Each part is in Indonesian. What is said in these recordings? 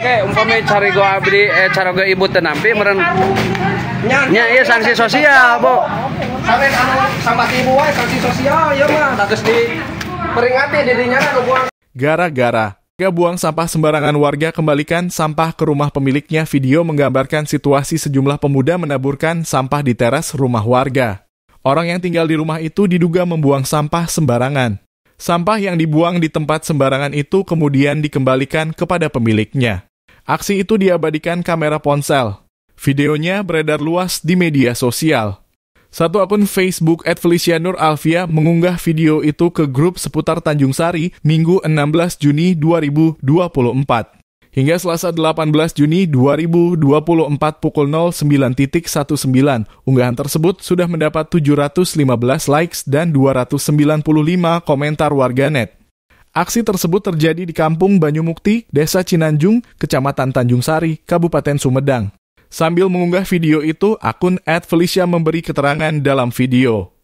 Oke, umpamai cari gue abdi eh cari ibu tenampi meren nya iya sanksi sosial, Bu. Sampai anu sambat ibu wae sanksi sosial ya mah nah, terus di peringati dirinya anu buang. Gara-gara Gak buang sampah sembarangan warga kembalikan sampah ke rumah pemiliknya. Video menggambarkan situasi sejumlah pemuda menaburkan sampah di teras rumah warga. Orang yang tinggal di rumah itu diduga membuang sampah sembarangan. Sampah yang dibuang di tempat sembarangan itu kemudian dikembalikan kepada pemiliknya. Aksi itu diabadikan kamera ponsel. Videonya beredar luas di media sosial. Satu akun Facebook at Felicia Nur Alvia mengunggah video itu ke grup seputar Tanjung Sari Minggu 16 Juni 2024. Hingga Selasa 18 Juni 2024 pukul 09.19, unggahan tersebut sudah mendapat 715 likes dan 295 komentar warganet. Aksi tersebut terjadi di Kampung Banyumukti, Desa Cinanjung, Kecamatan Tanjung Sari, Kabupaten Sumedang. Sambil mengunggah video itu, akun Ad Felicia memberi keterangan dalam video.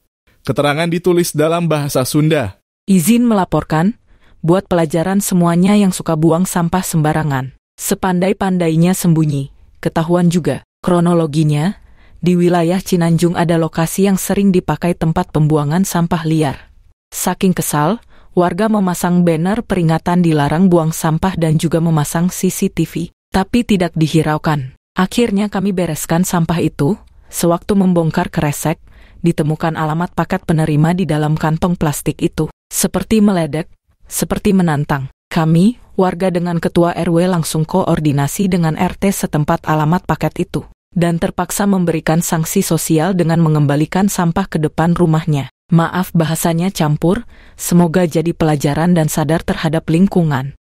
Keterangan ditulis dalam bahasa Sunda. Izin melaporkan, buat pelajaran semuanya yang suka buang sampah sembarangan. Sepandai-pandainya sembunyi, ketahuan juga. Kronologinya, di wilayah Cinanjung ada lokasi yang sering dipakai tempat pembuangan sampah liar. Saking kesal, warga memasang banner peringatan dilarang buang sampah dan juga memasang CCTV, tapi tidak dihiraukan. Akhirnya kami bereskan sampah itu, sewaktu membongkar kresek, ditemukan alamat paket penerima di dalam kantong plastik itu. Seperti meledek, seperti menantang. Kami, warga dengan ketua RW langsung koordinasi dengan RT setempat alamat paket itu dan terpaksa memberikan sanksi sosial dengan mengembalikan sampah ke depan rumahnya. Maaf bahasanya campur, semoga jadi pelajaran dan sadar terhadap lingkungan.